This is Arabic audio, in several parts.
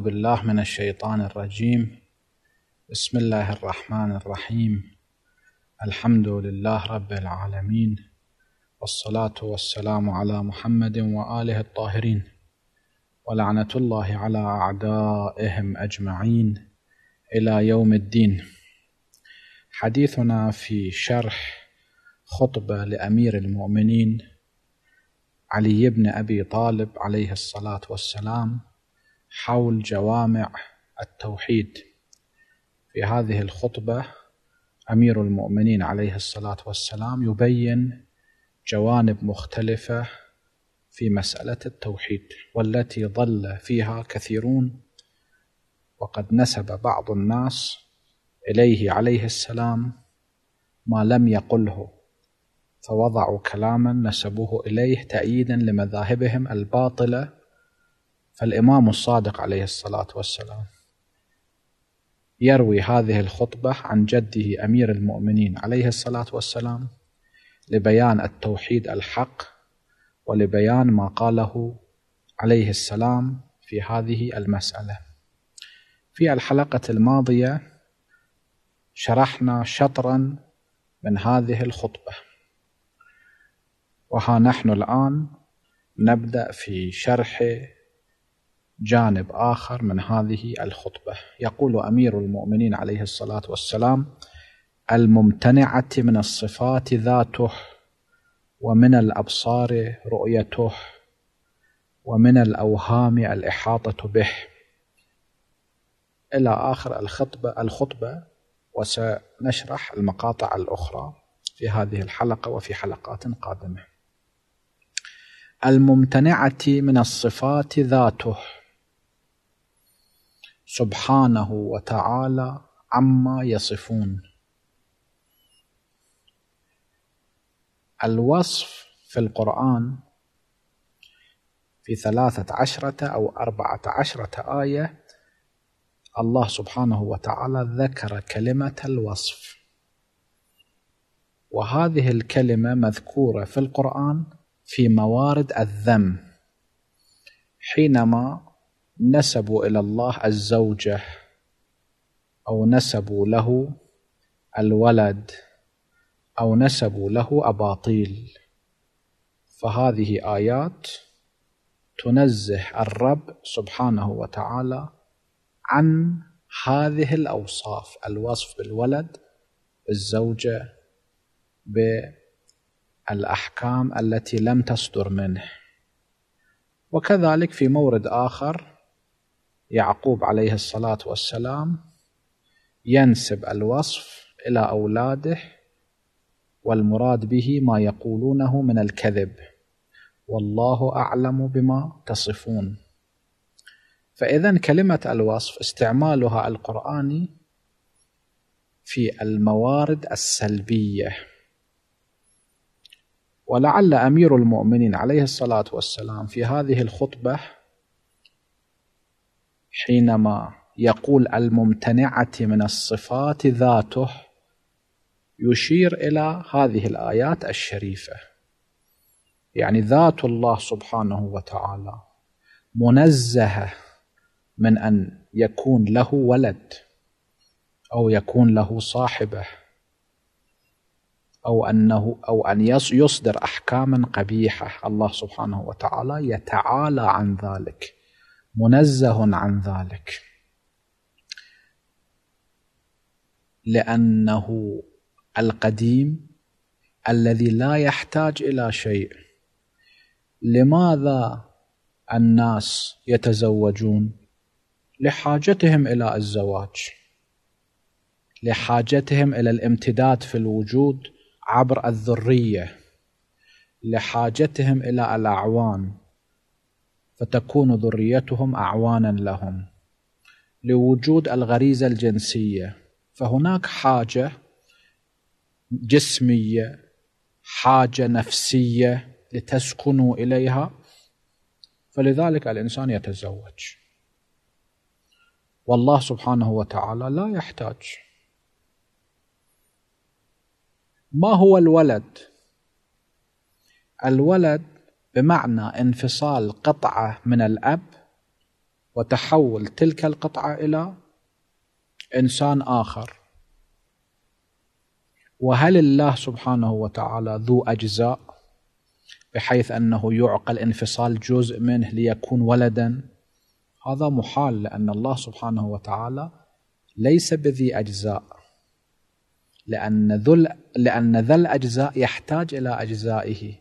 بالله من الشيطان الرجيم بسم الله الرحمن الرحيم الحمد لله رب العالمين والصلاة والسلام على محمد وآله الطاهرين ولعنة الله على أعدائهم أجمعين إلى يوم الدين حديثنا في شرح خطبة لأمير المؤمنين علي بن أبي طالب عليه الصلاة والسلام حول جوامع التوحيد. في هذه الخطبة أمير المؤمنين عليه الصلاة والسلام يبين جوانب مختلفة في مسألة التوحيد والتي ضل فيها كثيرون وقد نسب بعض الناس إليه عليه السلام ما لم يقله فوضعوا كلاما نسبوه إليه تأييدا لمذاهبهم الباطلة فالإمام الصادق عليه الصلاة والسلام يروي هذه الخطبة عن جده أمير المؤمنين عليه الصلاة والسلام لبيان التوحيد الحق ولبيان ما قاله عليه السلام في هذه المسألة في الحلقة الماضية شرحنا شطرا من هذه الخطبة وها نحن الآن نبدأ في شرح جانب آخر من هذه الخطبة يقول أمير المؤمنين عليه الصلاة والسلام الممتنعة من الصفات ذاته ومن الأبصار رؤيته ومن الأوهام الإحاطة به إلى آخر الخطبة الخطبة وسنشرح المقاطع الأخرى في هذه الحلقة وفي حلقات قادمة الممتنعة من الصفات ذاته سبحانه وتعالى عما يصفون الوصف في القرآن في ثلاثة عشرة أو أربعة عشرة آية الله سبحانه وتعالى ذكر كلمة الوصف وهذه الكلمة مذكورة في القرآن في موارد الذم حينما نسبوا الى الله الزوجه او نسبوا له الولد او نسبوا له اباطيل فهذه ايات تنزه الرب سبحانه وتعالى عن هذه الاوصاف الوصف بالولد بالزوجه بالاحكام التي لم تصدر منه وكذلك في مورد اخر يعقوب عليه الصلاة والسلام ينسب الوصف إلى أولاده والمراد به ما يقولونه من الكذب والله أعلم بما تصفون فإذا كلمة الوصف استعمالها القرآني في الموارد السلبية ولعل أمير المؤمنين عليه الصلاة والسلام في هذه الخطبة حينما يقول الممتنعة من الصفات ذاته يشير إلى هذه الآيات الشريفة يعني ذات الله سبحانه وتعالى منزهة من أن يكون له ولد أو يكون له صاحبة أو أنه أو أن يصدر أحكاما قبيحة الله سبحانه وتعالى يتعالى عن ذلك منزه عن ذلك لأنه القديم الذي لا يحتاج إلى شيء لماذا الناس يتزوجون لحاجتهم إلى الزواج لحاجتهم إلى الامتداد في الوجود عبر الذرية لحاجتهم إلى الأعوان فتكون ذريتهم أعوانا لهم لوجود الغريزة الجنسية فهناك حاجة جسمية حاجة نفسية لتسكنوا إليها فلذلك الإنسان يتزوج والله سبحانه وتعالى لا يحتاج ما هو الولد الولد بمعنى انفصال قطعه من الاب وتحول تلك القطعه الى انسان اخر وهل الله سبحانه وتعالى ذو اجزاء بحيث انه يعقل انفصال جزء منه ليكون ولدا هذا محال لان الله سبحانه وتعالى ليس بذي اجزاء لان ذو لان ذا الاجزاء يحتاج الى اجزائه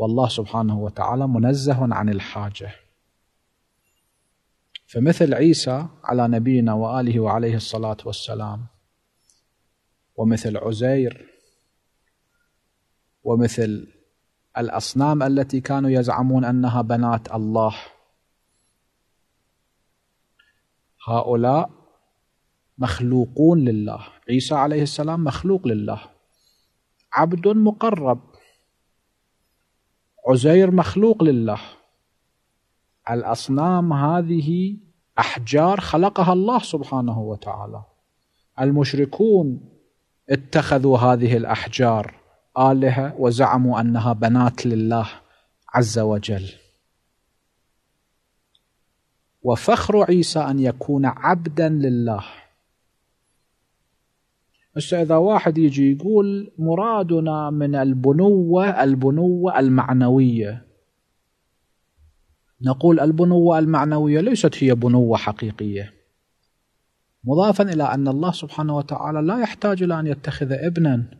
والله سبحانه وتعالى منزه عن الحاجة فمثل عيسى على نبينا وآله وعليه الصلاة والسلام ومثل عزير ومثل الأصنام التي كانوا يزعمون أنها بنات الله هؤلاء مخلوقون لله عيسى عليه السلام مخلوق لله عبد مقرب عزير مخلوق لله الأصنام هذه أحجار خلقها الله سبحانه وتعالى المشركون اتخذوا هذه الأحجار آلهة وزعموا أنها بنات لله عز وجل وفخر عيسى أن يكون عبدا لله هسه اذا واحد يجي يقول مرادنا من البنوه البنوه المعنويه نقول البنوه المعنويه ليست هي بنوه حقيقيه مضافا الى ان الله سبحانه وتعالى لا يحتاج الى ان يتخذ ابنا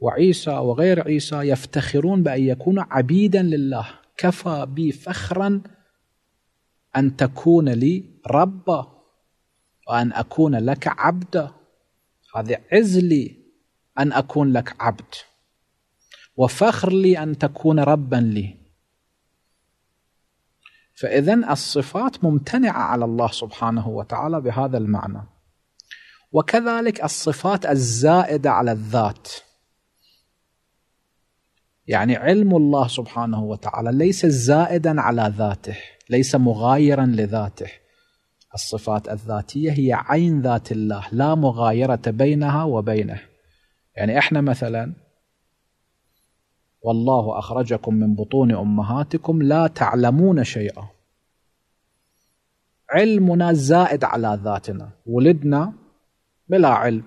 وعيسى وغير عيسى يفتخرون بان يكونوا عبيدا لله كفى بي فخرا ان تكون لي ربا وان اكون لك عبدا هذا عز لي أن أكون لك عبد وفخر لي أن تكون ربا لي فإذا الصفات ممتنعة على الله سبحانه وتعالى بهذا المعنى وكذلك الصفات الزائدة على الذات يعني علم الله سبحانه وتعالى ليس زائدا على ذاته ليس مغايرا لذاته الصفات الذاتيه هي عين ذات الله لا مغايره بينها وبينه يعني احنا مثلا والله اخرجكم من بطون امهاتكم لا تعلمون شيئا علمنا زائد على ذاتنا ولدنا بلا علم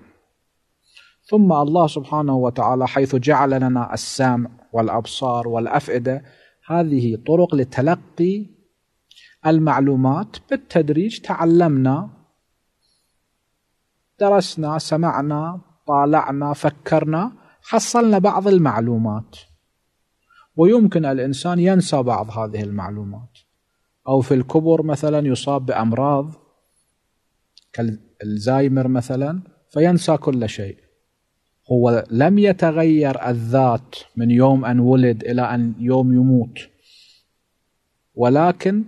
ثم الله سبحانه وتعالى حيث جعل لنا السمع والابصار والافئده هذه طرق لتلقي المعلومات بالتدريج تعلمنا درسنا سمعنا طالعنا فكرنا حصلنا بعض المعلومات ويمكن الانسان ينسى بعض هذه المعلومات او في الكبر مثلا يصاب بامراض كالزايمر مثلا فينسى كل شيء هو لم يتغير الذات من يوم ان ولد الى ان يوم يموت ولكن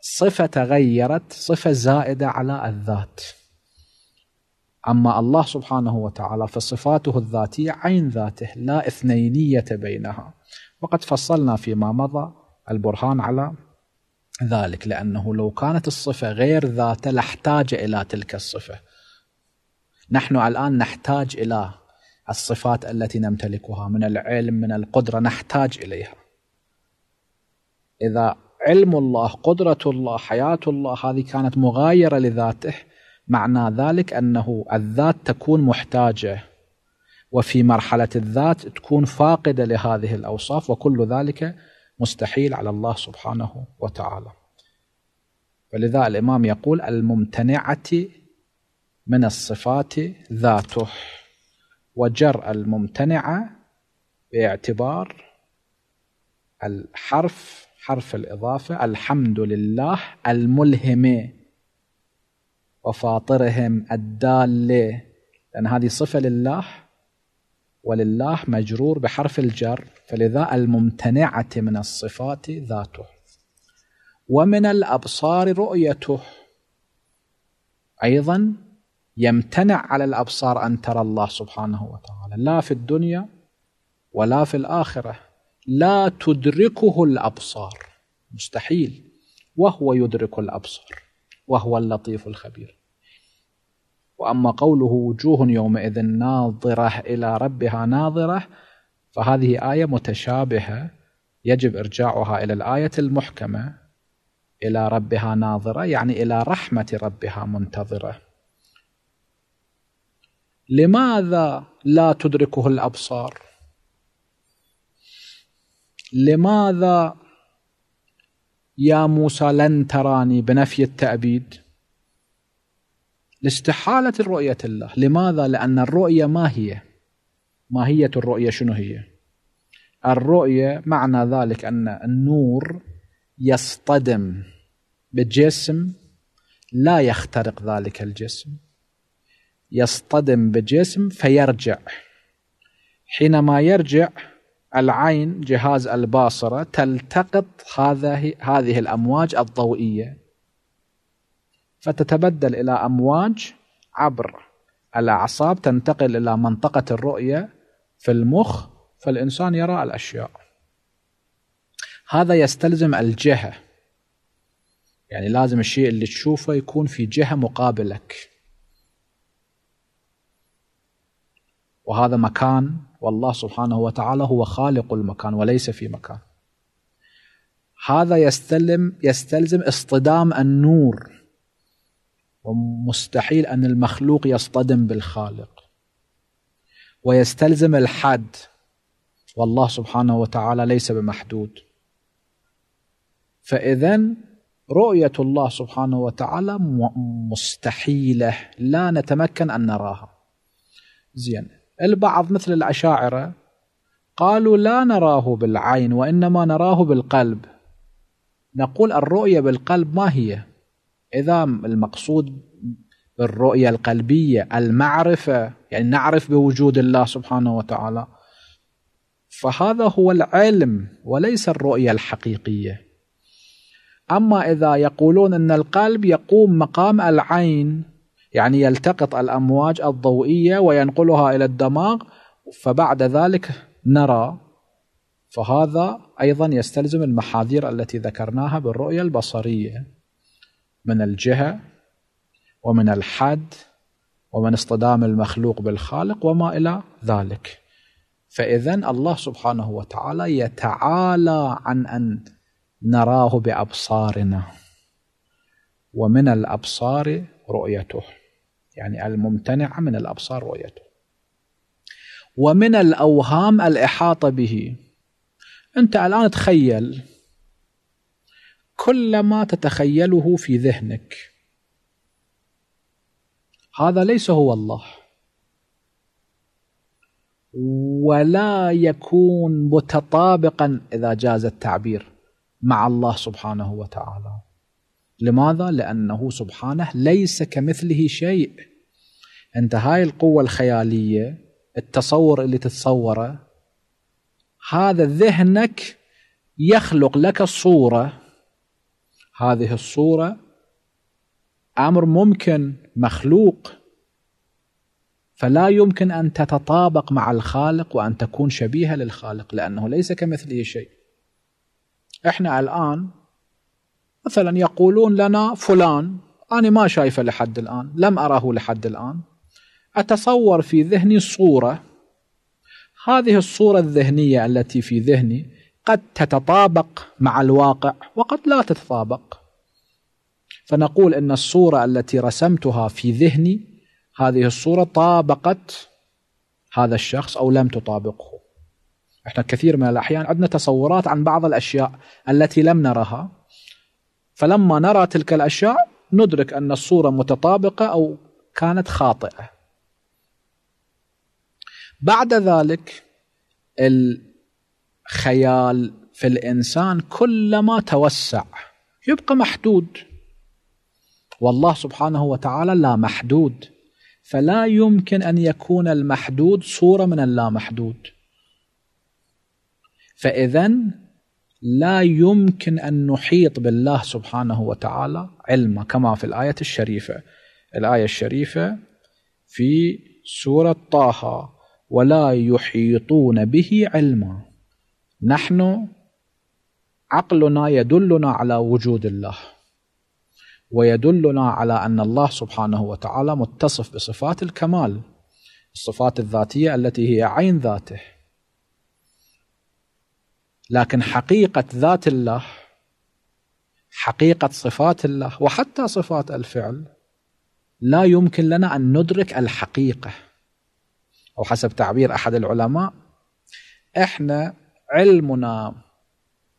صفة تغيرت صفة زائدة على الذات أما الله سبحانه وتعالى فصفاته الذاتية عين ذاته لا إثنينية بينها وقد فصلنا فيما مضى البرهان على ذلك لأنه لو كانت الصفة غير ذاته لاحتاج إلى تلك الصفة نحن الآن نحتاج إلى الصفات التي نمتلكها من العلم من القدرة نحتاج إليها إذا علم الله قدرة الله حياة الله هذه كانت مغايرة لذاته معنى ذلك أنه الذات تكون محتاجة وفي مرحلة الذات تكون فاقدة لهذه الأوصاف وكل ذلك مستحيل على الله سبحانه وتعالى فلذا الإمام يقول الممتنعة من الصفات ذاته وجر الممتنعة باعتبار الحرف حرف الإضافة الحمد لله الملهمة وفاطرهم الدالة لأن هذه صفة لله ولله مجرور بحرف الجر فلذا الممتنعة من الصفات ذاته ومن الأبصار رؤيته أيضا يمتنع على الأبصار أن ترى الله سبحانه وتعالى لا في الدنيا ولا في الآخرة لا تدركه الابصار مستحيل وهو يدرك الابصار وهو اللطيف الخبير واما قوله وجوه يومئذ ناظره الى ربها ناظره فهذه ايه متشابهه يجب ارجاعها الى الايه المحكمه الى ربها ناظره يعني الى رحمه ربها منتظره لماذا لا تدركه الابصار لماذا يا موسى لن تراني بنفي التأبيد لاستحالة رؤية الله لماذا؟ لأن الرؤية ما هي ماهية الرؤية شنو هي الرؤية معنى ذلك أن النور يصطدم بجسم لا يخترق ذلك الجسم يصطدم بجسم فيرجع حينما يرجع العين جهاز الباصرة تلتقط هذه هذه الأمواج الضوئية فتتبدل إلى أمواج عبر الأعصاب تنتقل إلى منطقة الرؤية في المخ فالإنسان يرى الأشياء هذا يستلزم الجهة يعني لازم الشيء اللي تشوفه يكون في جهة مقابلك وهذا مكان والله سبحانه وتعالى هو خالق المكان وليس في مكان هذا يستلم يستلزم اصطدام النور ومستحيل أن المخلوق يصطدم بالخالق ويستلزم الحد والله سبحانه وتعالى ليس بمحدود فإذا رؤية الله سبحانه وتعالى مستحيلة لا نتمكن أن نراها زين البعض مثل الأشاعرة قالوا لا نراه بالعين وإنما نراه بالقلب نقول الرؤية بالقلب ما هي إذا المقصود بالرؤية القلبية المعرفة يعني نعرف بوجود الله سبحانه وتعالى فهذا هو العلم وليس الرؤية الحقيقية أما إذا يقولون أن القلب يقوم مقام العين يعني يلتقط الأمواج الضوئية وينقلها إلى الدماغ فبعد ذلك نرى فهذا أيضا يستلزم المحاذير التي ذكرناها بالرؤية البصرية من الجهة ومن الحد ومن اصطدام المخلوق بالخالق وما إلى ذلك فإذا الله سبحانه وتعالى يتعالى عن أن نراه بأبصارنا ومن الأبصار رؤيته يعني الممتنع من الأبصار رؤيته ومن الأوهام الإحاطة به أنت الآن تخيل كل ما تتخيله في ذهنك هذا ليس هو الله ولا يكون متطابقا إذا جاز التعبير مع الله سبحانه وتعالى لماذا؟ لأنه سبحانه ليس كمثله شيء أنت هاي القوة الخيالية التصور اللي تتصوره هذا ذهنك يخلق لك الصورة هذه الصورة أمر ممكن مخلوق فلا يمكن أن تتطابق مع الخالق وأن تكون شبيهة للخالق لأنه ليس كمثله شيء احنا الآن مثلا يقولون لنا فلان أنا ما شايفه لحد الآن لم أره لحد الآن أتصور في ذهني صورة هذه الصورة الذهنية التي في ذهني قد تتطابق مع الواقع وقد لا تتطابق فنقول ان الصوره التي رسمتها في ذهني هذه الصوره طابقت هذا الشخص او لم تطابقه. احنا كثير من الاحيان عندنا تصورات عن بعض الاشياء التي لم نرها فلما نرى تلك الأشياء ندرك أن الصورة متطابقة أو كانت خاطئة بعد ذلك الخيال في الإنسان كلما توسع يبقى محدود والله سبحانه وتعالى لا محدود فلا يمكن أن يكون المحدود صورة من اللامحدود فإذا لا يمكن ان نحيط بالله سبحانه وتعالى علما كما في الايه الشريفه الايه الشريفه في سوره طه ولا يحيطون به علما نحن عقلنا يدلنا على وجود الله ويدلنا على ان الله سبحانه وتعالى متصف بصفات الكمال الصفات الذاتيه التي هي عين ذاته لكن حقيقة ذات الله حقيقة صفات الله وحتى صفات الفعل لا يمكن لنا أن ندرك الحقيقة أو حسب تعبير أحد العلماء إحنا علمنا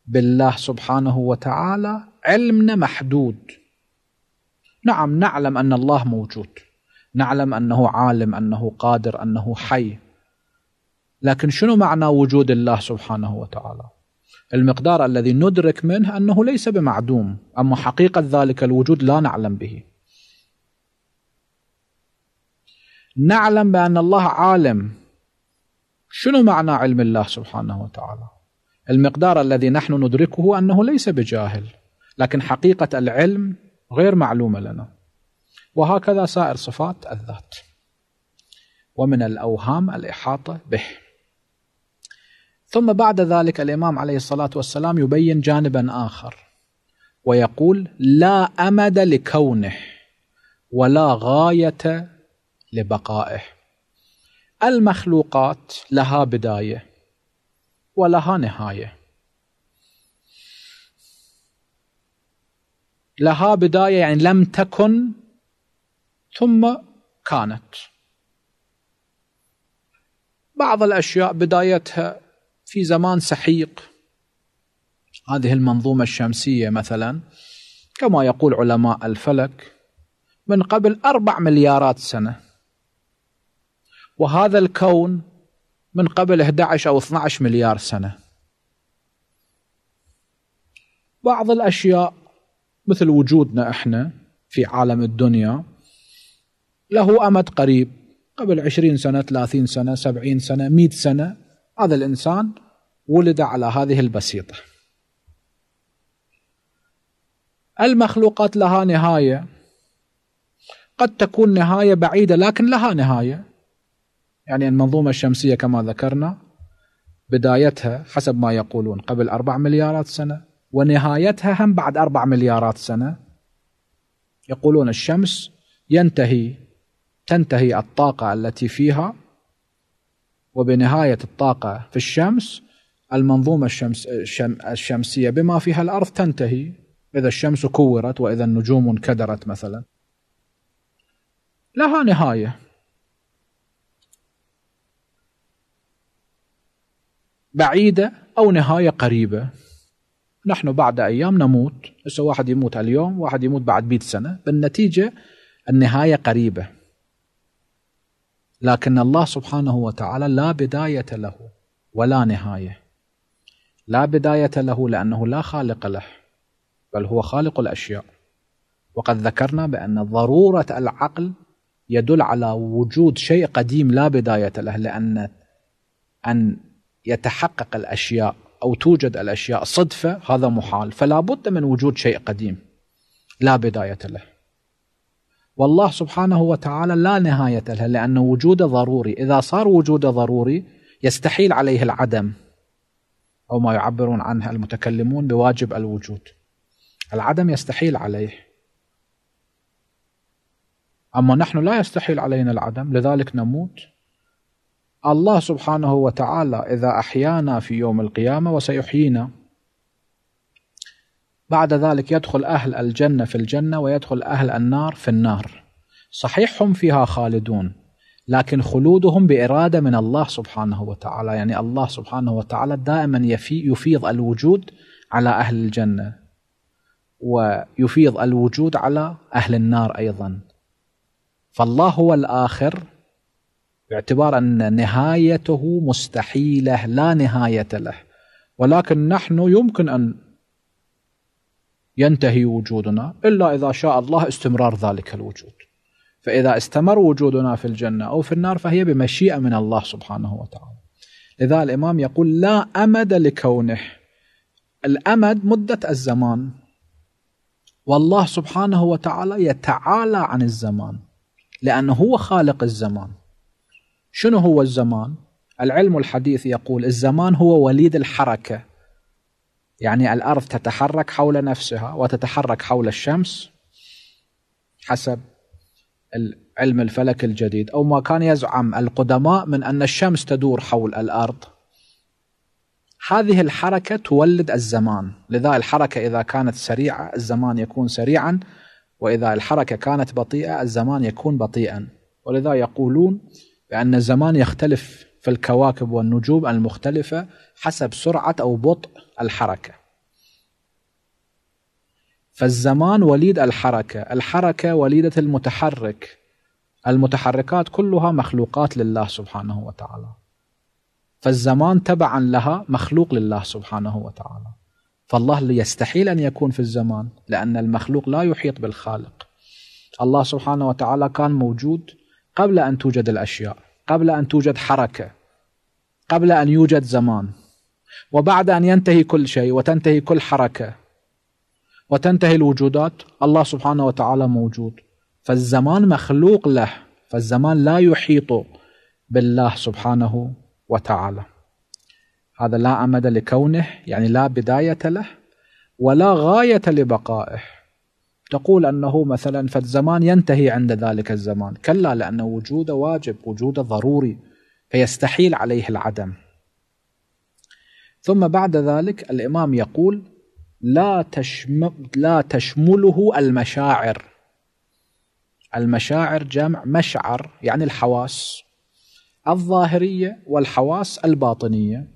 بالله سبحانه وتعالى علمنا محدود نعم نعلم أن الله موجود نعلم أنه عالم أنه قادر أنه حي لكن شنو معنى وجود الله سبحانه وتعالى المقدار الذي ندرك منه انه ليس بمعدوم، اما حقيقه ذلك الوجود لا نعلم به. نعلم بان الله عالم. شنو معنى علم الله سبحانه وتعالى؟ المقدار الذي نحن ندركه انه ليس بجاهل، لكن حقيقه العلم غير معلومه لنا. وهكذا سائر صفات الذات. ومن الاوهام الاحاطه به. ثم بعد ذلك الإمام عليه الصلاة والسلام يبين جانبا آخر ويقول لا أمد لكونه ولا غاية لبقائه المخلوقات لها بداية ولها نهاية لها بداية يعني لم تكن ثم كانت بعض الأشياء بدايتها في زمان سحيق هذه المنظومة الشمسية مثلا كما يقول علماء الفلك من قبل أربع مليارات سنة وهذا الكون من قبل 11 أو 12 مليار سنة بعض الأشياء مثل وجودنا إحنا في عالم الدنيا له أمد قريب قبل 20 سنة 30 سنة 70 سنة 100 سنة هذا الإنسان ولد على هذه البسيطه. المخلوقات لها نهايه قد تكون نهايه بعيده لكن لها نهايه. يعني المنظومه الشمسيه كما ذكرنا بدايتها حسب ما يقولون قبل 4 مليارات سنه ونهايتها هم بعد 4 مليارات سنه. يقولون الشمس ينتهي تنتهي الطاقه التي فيها وبنهايه الطاقه في الشمس المنظومة الشمس الشم الشمسية بما فيها الأرض تنتهي إذا الشمس كورت وإذا النجوم انكدرت مثلا لها نهاية بعيدة أو نهاية قريبة نحن بعد أيام نموت هسه واحد يموت اليوم واحد يموت بعد 100 سنة بالنتيجة النهاية قريبة لكن الله سبحانه وتعالى لا بداية له ولا نهايه لا بداية له لأنه لا خالق له بل هو خالق الأشياء وقد ذكرنا بأن ضرورة العقل يدل على وجود شيء قديم لا بداية له لأن أن يتحقق الأشياء أو توجد الأشياء صدفة هذا محال فلا بد من وجود شيء قديم لا بداية له والله سبحانه وتعالى لا نهاية له لأن وجوده ضروري إذا صار وجوده ضروري يستحيل عليه العدم أو ما يعبرون عنه المتكلمون بواجب الوجود العدم يستحيل عليه أما نحن لا يستحيل علينا العدم لذلك نموت الله سبحانه وتعالى إذا أحيانا في يوم القيامة وسيحيينا بعد ذلك يدخل أهل الجنة في الجنة ويدخل أهل النار في النار صحيح هم فيها خالدون لكن خلودهم باراده من الله سبحانه وتعالى يعني الله سبحانه وتعالى دائما يفي يفيض الوجود على اهل الجنه ويفيض الوجود على اهل النار ايضا فالله هو الاخر باعتبار ان نهايته مستحيله لا نهايه له ولكن نحن يمكن ان ينتهي وجودنا الا اذا شاء الله استمرار ذلك الوجود فإذا استمر وجودنا في الجنة أو في النار فهي بمشيئة من الله سبحانه وتعالى لذا الإمام يقول لا أمد لكونه الأمد مدة الزمان والله سبحانه وتعالى يتعالى عن الزمان لأنه هو خالق الزمان شنو هو الزمان؟ العلم الحديث يقول الزمان هو وليد الحركة يعني الأرض تتحرك حول نفسها وتتحرك حول الشمس حسب علم الفلك الجديد أو ما كان يزعم القدماء من أن الشمس تدور حول الأرض هذه الحركة تولد الزمان لذا الحركة إذا كانت سريعة الزمان يكون سريعا وإذا الحركة كانت بطيئة الزمان يكون بطيئا ولذا يقولون بأن الزمان يختلف في الكواكب والنجوم المختلفة حسب سرعة أو بطء الحركة فالزمان وليد الحركة الحركة وليدة المتحرك المتحركات كلها مخلوقات لله سبحانه وتعالى فالزمان تبعا لها مخلوق لله سبحانه وتعالى فالله يستحيل أن يكون في الزمان لأن المخلوق لا يحيط بالخالق الله سبحانه وتعالى كان موجود قبل أن توجد الأشياء قبل أن توجد حركة قبل أن يوجد زمان وبعد أن ينتهي كل شيء وتنتهي كل حركة وتنتهي الوجودات الله سبحانه وتعالى موجود فالزمان مخلوق له فالزمان لا يحيط بالله سبحانه وتعالى هذا لا امد لكونه يعني لا بدايه له ولا غايه لبقائه تقول انه مثلا فالزمان ينتهي عند ذلك الزمان كلا لان وجوده واجب وجوده ضروري فيستحيل عليه العدم ثم بعد ذلك الامام يقول لا تشم لا تشمله المشاعر المشاعر جمع مشعر يعني الحواس الظاهريه والحواس الباطنيه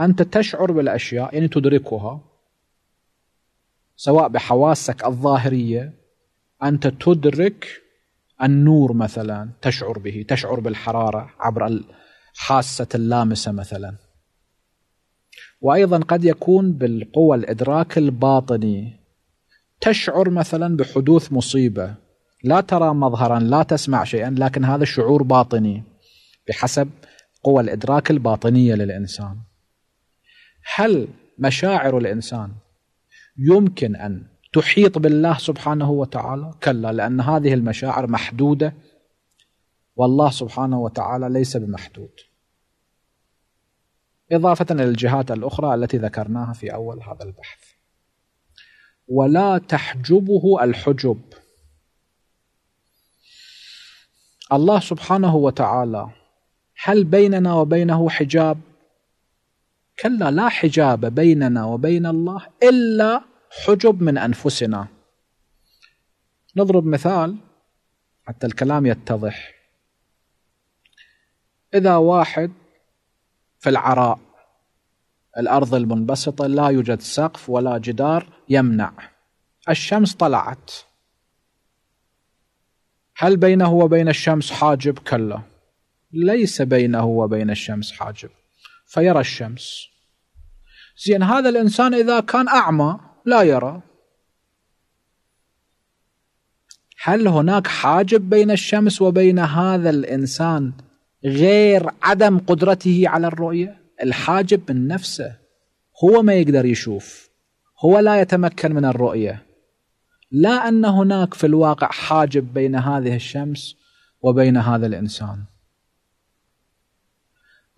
انت تشعر بالاشياء يعني تدركها سواء بحواسك الظاهريه انت تدرك النور مثلا تشعر به تشعر بالحراره عبر حاسه اللامسه مثلا وأيضا قد يكون بالقوى الإدراك الباطني تشعر مثلا بحدوث مصيبة لا ترى مظهرا لا تسمع شيئا لكن هذا شعور باطني بحسب قوى الإدراك الباطنية للإنسان هل مشاعر الإنسان يمكن أن تحيط بالله سبحانه وتعالى كلا لأن هذه المشاعر محدودة والله سبحانه وتعالى ليس بمحدود إضافة إلى الجهات الأخرى التي ذكرناها في أول هذا البحث ولا تحجبه الحجب الله سبحانه وتعالى هل بيننا وبينه حجاب كلا لا حجاب بيننا وبين الله الا حجب من انفسنا نضرب مثال حتى الكلام يتضح اذا واحد في العراء الأرض المنبسطة لا يوجد سقف ولا جدار يمنع الشمس طلعت هل بينه وبين الشمس حاجب؟ كلا ليس بينه وبين الشمس حاجب فيرى الشمس زين هذا الإنسان إذا كان أعمى لا يرى هل هناك حاجب بين الشمس وبين هذا الإنسان غير عدم قدرته على الرؤية؟ الحاجب من نفسه هو ما يقدر يشوف هو لا يتمكن من الرؤيه لا ان هناك في الواقع حاجب بين هذه الشمس وبين هذا الانسان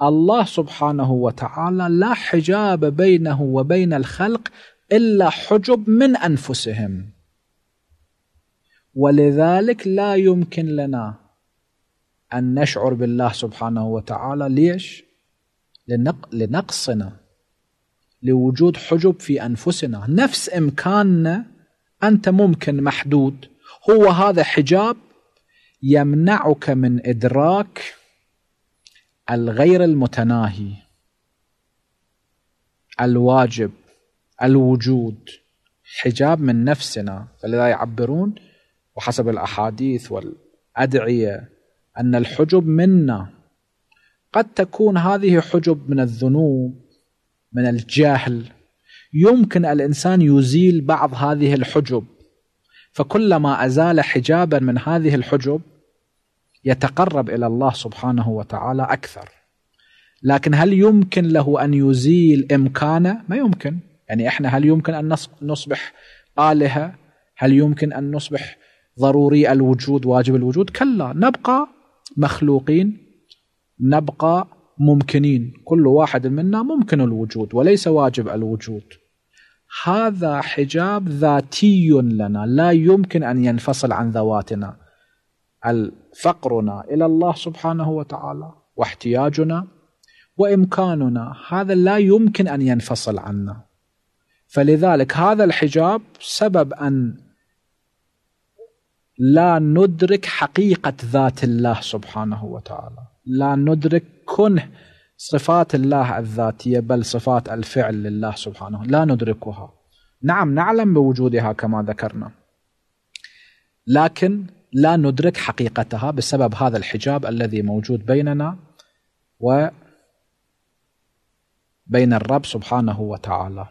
الله سبحانه وتعالى لا حجاب بينه وبين الخلق الا حجب من انفسهم ولذلك لا يمكن لنا ان نشعر بالله سبحانه وتعالى ليش لنقصنا لوجود حجب في أنفسنا نفس إمكاننا أنت ممكن محدود هو هذا حجاب يمنعك من إدراك الغير المتناهي الواجب الوجود حجاب من نفسنا فلذا يعبرون وحسب الأحاديث والأدعية أن الحجب منا قد تكون هذه حجب من الذنوب من الجهل يمكن الانسان يزيل بعض هذه الحجب فكلما ازال حجابا من هذه الحجب يتقرب الى الله سبحانه وتعالى اكثر لكن هل يمكن له ان يزيل امكانه ما يمكن يعني احنا هل يمكن ان نصبح الهه هل يمكن ان نصبح ضروري الوجود واجب الوجود كلا نبقى مخلوقين نبقى ممكنين كل واحد منا ممكن الوجود وليس واجب الوجود هذا حجاب ذاتي لنا لا يمكن أن ينفصل عن ذواتنا فقرنا إلى الله سبحانه وتعالى واحتياجنا وإمكاننا هذا لا يمكن أن ينفصل عنا فلذلك هذا الحجاب سبب أن لا ندرك حقيقة ذات الله سبحانه وتعالى لا ندرك كنه صفات الله الذاتية بل صفات الفعل لله سبحانه لا ندركها نعم نعلم بوجودها كما ذكرنا لكن لا ندرك حقيقتها بسبب هذا الحجاب الذي موجود بيننا و بين الرب سبحانه وتعالى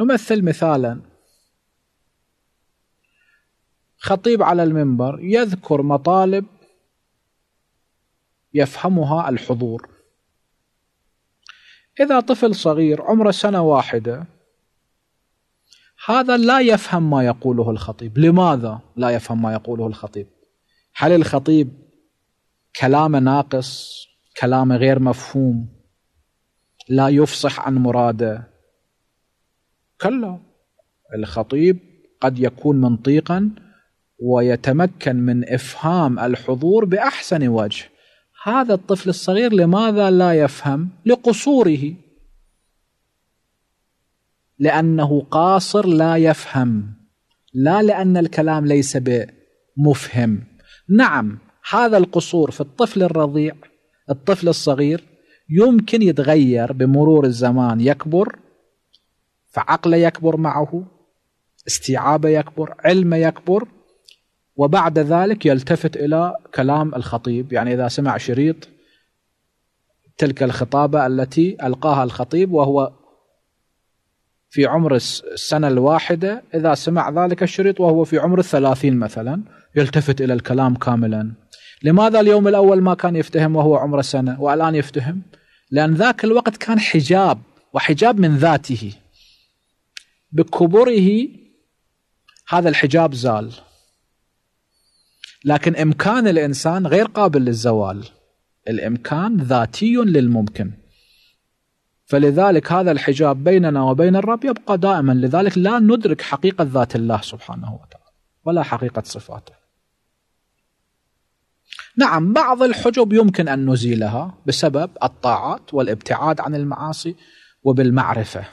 نمثل مثالا خطيب على المنبر يذكر مطالب يفهمها الحضور إذا طفل صغير عمره سنة واحدة هذا لا يفهم ما يقوله الخطيب لماذا لا يفهم ما يقوله الخطيب هل الخطيب كلامه ناقص كلامه غير مفهوم لا يفصح عن مراده كلا الخطيب قد يكون منطيقا ويتمكن من افهام الحضور باحسن وجه هذا الطفل الصغير لماذا لا يفهم لقصوره لانه قاصر لا يفهم لا لان الكلام ليس بمفهم نعم هذا القصور في الطفل الرضيع الطفل الصغير يمكن يتغير بمرور الزمان يكبر فعقله يكبر معه استيعابه يكبر علمه يكبر وبعد ذلك يلتفت الى كلام الخطيب يعني اذا سمع شريط تلك الخطابه التي القاها الخطيب وهو في عمر السنه الواحده اذا سمع ذلك الشريط وهو في عمر الثلاثين مثلا يلتفت الى الكلام كاملا لماذا اليوم الاول ما كان يفتهم وهو عمره سنه والان يفتهم لان ذاك الوقت كان حجاب وحجاب من ذاته بكبره هذا الحجاب زال لكن إمكان الإنسان غير قابل للزوال الإمكان ذاتي للممكن فلذلك هذا الحجاب بيننا وبين الرب يبقى دائما لذلك لا ندرك حقيقة ذات الله سبحانه وتعالى ولا حقيقة صفاته نعم بعض الحجب يمكن أن نزيلها بسبب الطاعات والابتعاد عن المعاصي وبالمعرفة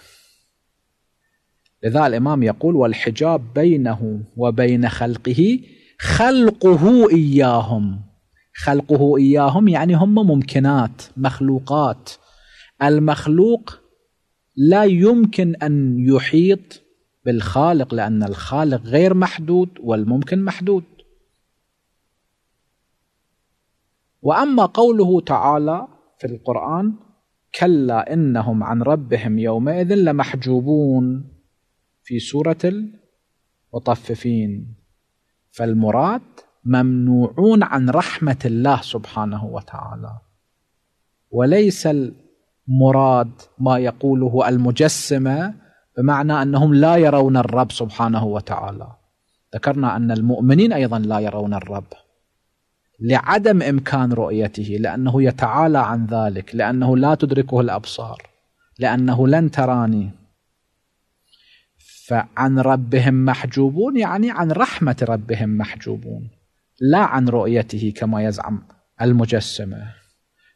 لذا الإمام يقول والحجاب بينه وبين خلقه خلقه إياهم خلقه إياهم يعني هم ممكنات مخلوقات المخلوق لا يمكن أن يحيط بالخالق لأن الخالق غير محدود والممكن محدود وأما قوله تعالى في القرآن كلا إنهم عن ربهم يومئذ لمحجوبون في سورة المطففين فالمراد ممنوعون عن رحمه الله سبحانه وتعالى وليس المراد ما يقوله المجسمه بمعنى انهم لا يرون الرب سبحانه وتعالى ذكرنا ان المؤمنين ايضا لا يرون الرب لعدم امكان رؤيته لانه يتعالى عن ذلك لانه لا تدركه الابصار لانه لن تراني فعن ربهم محجوبون يعني عن رحمة ربهم محجوبون لا عن رؤيته كما يزعم المجسمة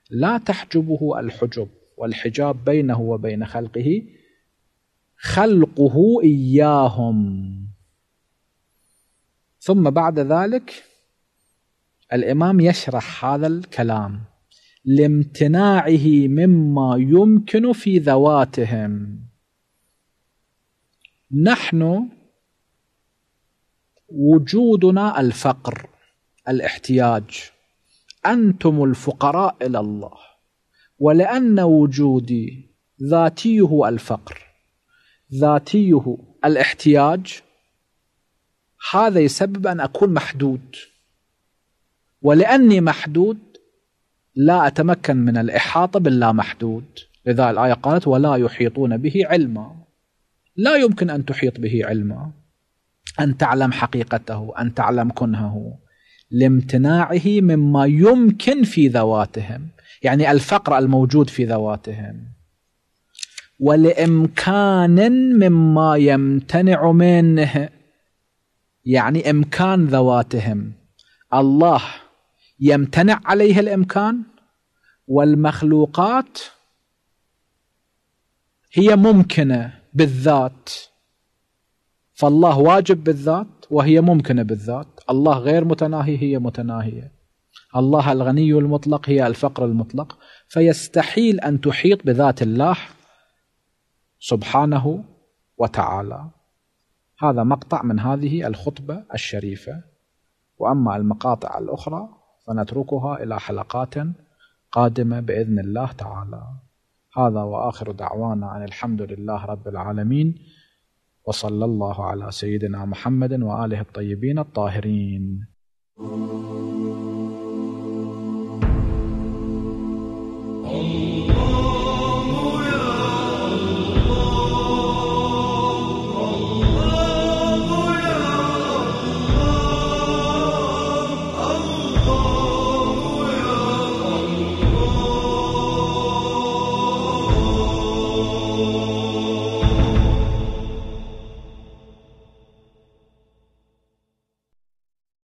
لا تحجبه الحجب والحجاب بينه وبين خلقه خلقه إياهم ثم بعد ذلك الإمام يشرح هذا الكلام لامتناعه مما يمكن في ذواتهم نحن وجودنا الفقر الاحتياج انتم الفقراء الى الله ولان وجودي ذاتيه الفقر ذاتيه الاحتياج هذا يسبب ان اكون محدود ولاني محدود لا اتمكن من الاحاطه باللا محدود لذا الايه قالت ولا يحيطون به علما لا يمكن أن تحيط به علما أن تعلم حقيقته أن تعلم كنهه لامتناعه مما يمكن في ذواتهم يعني الفقر الموجود في ذواتهم ولامكان مما يمتنع منه يعني امكان ذواتهم الله يمتنع عليه الامكان والمخلوقات هي ممكنه بالذات فالله واجب بالذات وهي ممكنة بالذات الله غير متناهي هي متناهية الله الغني المطلق هي الفقر المطلق فيستحيل أن تحيط بذات الله سبحانه وتعالى هذا مقطع من هذه الخطبة الشريفة وأما المقاطع الأخرى فنتركها إلى حلقات قادمة بإذن الله تعالى هذا واخر دعوانا ان الحمد لله رب العالمين وصلى الله على سيدنا محمد واله الطيبين الطاهرين. الله